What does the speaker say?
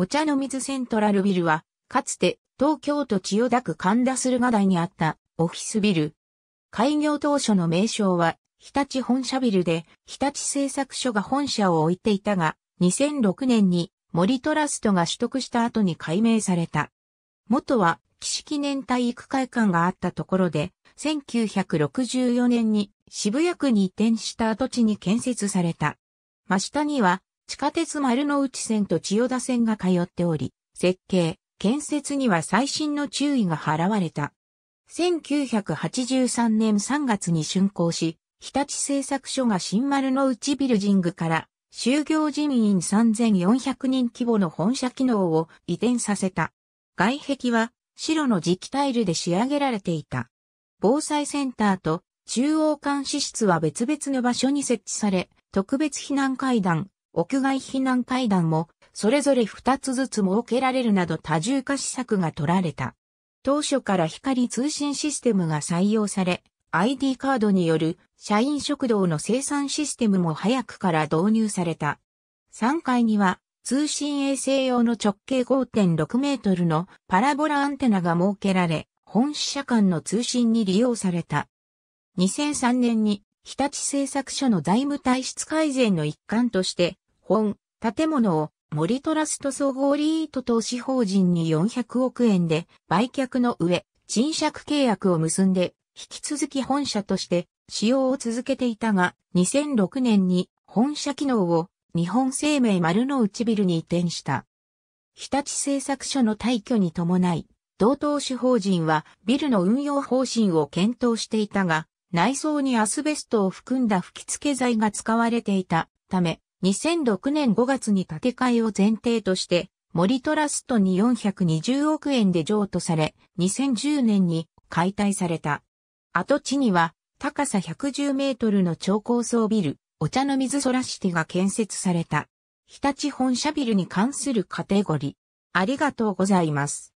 お茶の水セントラルビルは、かつて東京都千代田区神田駿河台にあったオフィスビル。開業当初の名称は、日立本社ビルで、日立製作所が本社を置いていたが、2006年に森トラストが取得した後に改名された。元は、岸記念体育会館があったところで、1964年に渋谷区に移転した跡地に建設された。真下には地下鉄丸の内線と千代田線が通っており、設計、建設には最新の注意が払われた。1983年3月に竣工し、日立製作所が新丸の内ビルジングから就業人員3400人規模の本社機能を移転させた。外壁は白の磁気タイルで仕上げられていた。防災センターと中央監視室は別々の場所に設置され、特別避難階段、屋外避難階段も、それぞれ2つずつ設けられるなど多重化施策が取られた。当初から光通信システムが採用され、ID カードによる社員食堂の生産システムも早くから導入された。3階には通信衛星用の直径5.6メートルのパラボラアンテナが設けられ、本社間の通信に利用された。2003年に日立製作所の財務体質改善の一環として本、建物を森トラスト総合リート投資法人に400億円で売却の上、賃借契約を結んで、引き続き本社として使用を続けていたが、2006年に本社機能を日本生命丸の内ビルに移転した。日立製作所の退去に伴い、同投資法人はビルの運用方針を検討していたが、内装にアスベストを含んだ吹き付け剤が使われていたため、2006年5月に建て替えを前提として、森トラストに420億円で譲渡され、2010年に解体された。跡地には、高さ110メートルの超高層ビル、お茶の水そらしてが建設された。日立本社ビルに関するカテゴリー。ありがとうございます。